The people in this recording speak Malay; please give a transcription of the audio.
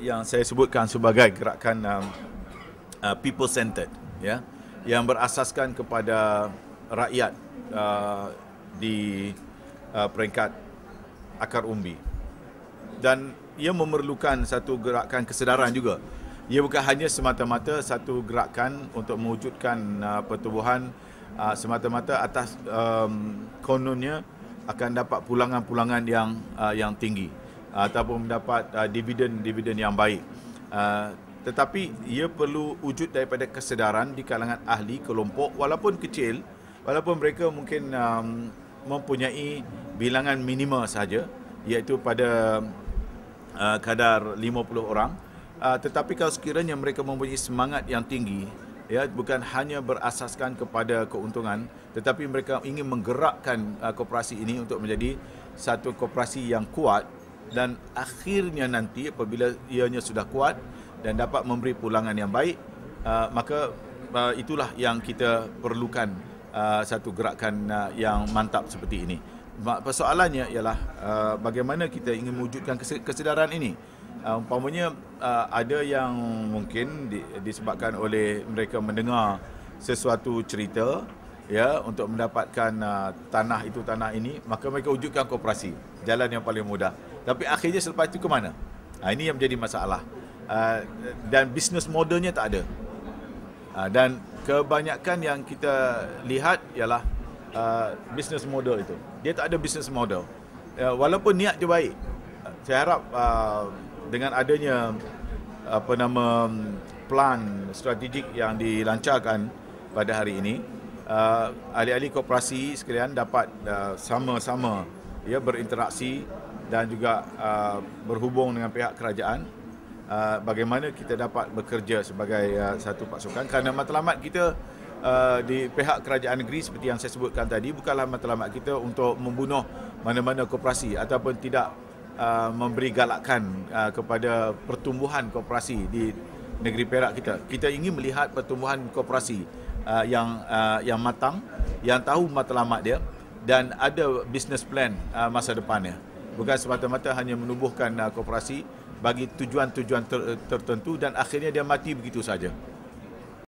yang saya sebutkan sebagai gerakan um, uh, people centered ya yang berasaskan kepada rakyat uh, di uh, peringkat akar umbi dan ia memerlukan satu gerakan kesedaran juga ia bukan hanya semata-mata satu gerakan untuk mewujudkan uh, pertubuhan uh, semata-mata atas um, kononnya akan dapat pulangan-pulangan yang uh, yang tinggi ataupun mendapat dividen-dividen uh, yang baik. Uh, tetapi ia perlu wujud daripada kesedaran di kalangan ahli kelompok walaupun kecil, walaupun mereka mungkin um, mempunyai bilangan minima saja iaitu pada uh, kadar 50 orang. Uh, tetapi kalau sekiranya mereka mempunyai semangat yang tinggi ya bukan hanya berasaskan kepada keuntungan tetapi mereka ingin menggerakkan uh, koperasi ini untuk menjadi satu koperasi yang kuat dan akhirnya nanti apabila ianya sudah kuat dan dapat memberi pulangan yang baik uh, maka uh, itulah yang kita perlukan uh, satu gerakan uh, yang mantap seperti ini. Persoalannya ialah uh, bagaimana kita ingin mewujudkan kesedaran ini. Uh, umpamanya uh, ada yang mungkin di, disebabkan oleh mereka mendengar sesuatu cerita ya untuk mendapatkan uh, tanah itu tanah ini maka mereka wujudkan koperasi jalan yang paling mudah tapi akhirnya selepas itu ke mana? Ha, ini yang menjadi masalah. Ha, dan bisnes modelnya tak ada. Ha, dan kebanyakan yang kita lihat ialah uh, bisnes model itu. Dia tak ada bisnes model. Uh, walaupun niat dia baik. Saya harap uh, dengan adanya apa nama plan strategik yang dilancarkan pada hari ini uh, ahli-ahli koperasi sekalian dapat sama-sama ya berinteraksi dan juga uh, berhubung dengan pihak kerajaan uh, bagaimana kita dapat bekerja sebagai uh, satu pasukan kerana matlamat kita uh, di pihak kerajaan negeri seperti yang saya sebutkan tadi bukanlah matlamat kita untuk membunuh mana-mana koperasi ataupun tidak uh, memberi galakan uh, kepada pertumbuhan koperasi di negeri Perak kita. Kita ingin melihat pertumbuhan koperasi uh, yang uh, yang matang, yang tahu matlamat dia dan ada business plan uh, masa depannya bukan semata-mata hanya menubuhkan uh, koperasi bagi tujuan-tujuan ter- tertentu dan akhirnya dia mati begitu saja